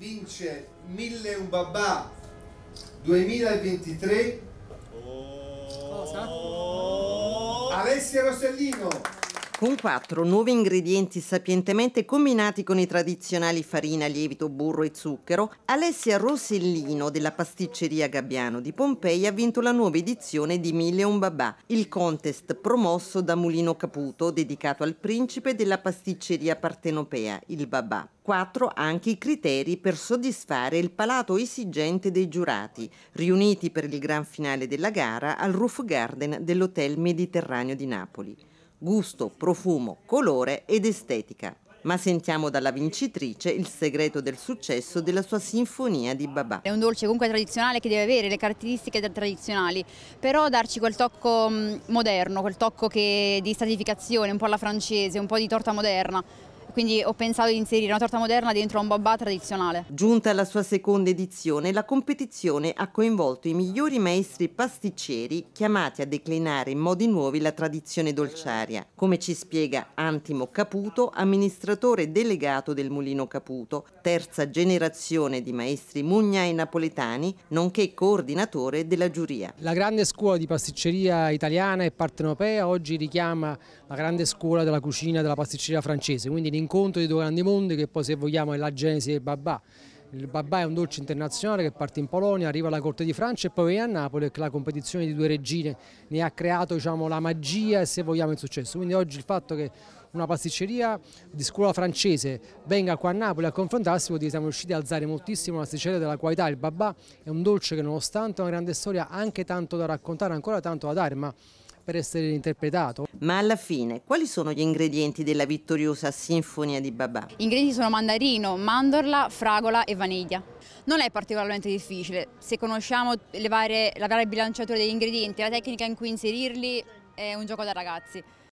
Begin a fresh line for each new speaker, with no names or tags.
vince mille un babà 2023 Cosa? Alessia Rossellino
con quattro nuovi ingredienti sapientemente combinati con i tradizionali farina, lievito, burro e zucchero, Alessia Rossellino della pasticceria Gabbiano di Pompei ha vinto la nuova edizione di Mille un Babà, il contest promosso da Mulino Caputo dedicato al principe della pasticceria partenopea, il Babà. Quattro anche i criteri per soddisfare il palato esigente dei giurati, riuniti per il gran finale della gara al Roof Garden dell'Hotel Mediterraneo di Napoli gusto, profumo, colore ed estetica. Ma sentiamo dalla vincitrice il segreto del successo della sua sinfonia di Babà. È
un dolce comunque tradizionale che deve avere le caratteristiche tradizionali, però darci quel tocco mm, moderno, quel tocco che, di stratificazione, un po' alla francese, un po' di torta moderna quindi ho pensato di inserire una torta moderna dentro un babà tradizionale.
Giunta alla sua seconda edizione, la competizione ha coinvolto i migliori maestri pasticceri chiamati a declinare in modi nuovi la tradizione dolciaria, come ci spiega Antimo Caputo, amministratore delegato del Mulino Caputo, terza generazione di maestri mugna e napoletani, nonché coordinatore della giuria.
La grande scuola di pasticceria italiana e partenopea oggi richiama la grande scuola della cucina della pasticceria francese, quindi incontro di due grandi mondi che poi se vogliamo è la genesi del babà. Il babà è un dolce internazionale che parte in Polonia, arriva alla corte di Francia e poi viene a Napoli e la competizione di due regine ne ha creato diciamo, la magia e se vogliamo il successo. Quindi oggi il fatto che una pasticceria di scuola francese venga qua a Napoli a confrontarsi vuol dire che siamo riusciti a alzare moltissimo la pasticceria della qualità. Il babà è un dolce che nonostante una grande storia ha anche
tanto da raccontare, ancora tanto da dare, ma per essere interpretato. Ma alla fine, quali sono gli ingredienti della vittoriosa Sinfonia di Babà? Gli
ingredienti sono mandarino, mandorla, fragola e vaniglia. Non è particolarmente difficile, se conosciamo le varie, la varia bilanciatura degli ingredienti, la tecnica in cui inserirli, è un gioco da ragazzi.